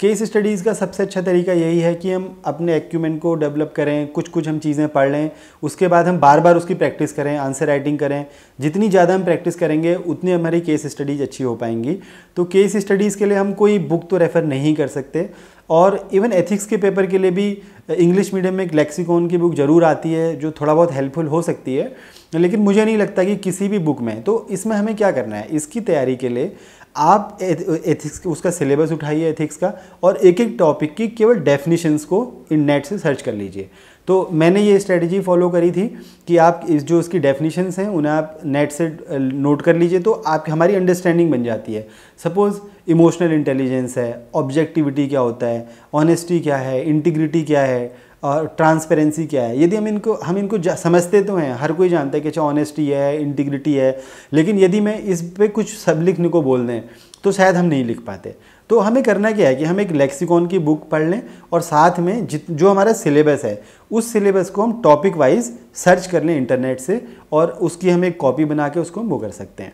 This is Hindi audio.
केस स्टडीज़ का सबसे अच्छा तरीका यही है कि हम अपने एक्यूमेंट को डेवलप करें कुछ कुछ हम चीज़ें पढ़ लें उसके बाद हम बार बार उसकी प्रैक्टिस करें आंसर राइटिंग करें जितनी ज़्यादा हम प्रैक्टिस करेंगे उतनी हमारी केस स्टडीज़ अच्छी हो पाएंगी तो केस स्टडीज़ के लिए हम कोई बुक तो रेफ़र नहीं कर सकते और इवन एथिक्स के पेपर के लिए भी इंग्लिश मीडियम में एक लेक्सिकॉन की बुक ज़रूर आती है जो थोड़ा बहुत हेल्पफुल हो सकती है लेकिन मुझे नहीं लगता कि किसी भी बुक में तो इसमें हमें क्या करना है इसकी तैयारी के लिए आप एथिक्स उसका सिलेबस उठाइए एथिक्स का और एक एक टॉपिक की केवल डेफिनेशंस को इन नेट से सर्च कर लीजिए तो मैंने ये स्ट्रेटजी फॉलो करी थी कि आप इस जो उसकी डेफिनेशंस हैं उन्हें आप नेट से नोट कर लीजिए तो आप हमारी अंडरस्टैंडिंग बन जाती है सपोज़ इमोशनल इंटेलिजेंस है ऑब्जेक्टिविटी क्या होता है ऑनेस्टी क्या है इंटीग्रिटी क्या है और ट्रांसपेरेंसी क्या है यदि हम इनको हम इनको समझते तो हैं हर कोई जानता है कि अच्छा ऑनेस्टी है इंटीग्रिटी है लेकिन यदि मैं इस पर कुछ सब लिखने को बोल दें तो शायद हम नहीं लिख पाते तो हमें करना क्या है कि हम एक लेक्सिकॉन की बुक पढ़ लें और साथ में जित जो हमारा सिलेबस है उस सिलेबस को हम टॉपिक वाइज सर्च कर लें इंटरनेट से और उसकी हम एक कॉपी बना के उसको हम वो कर सकते हैं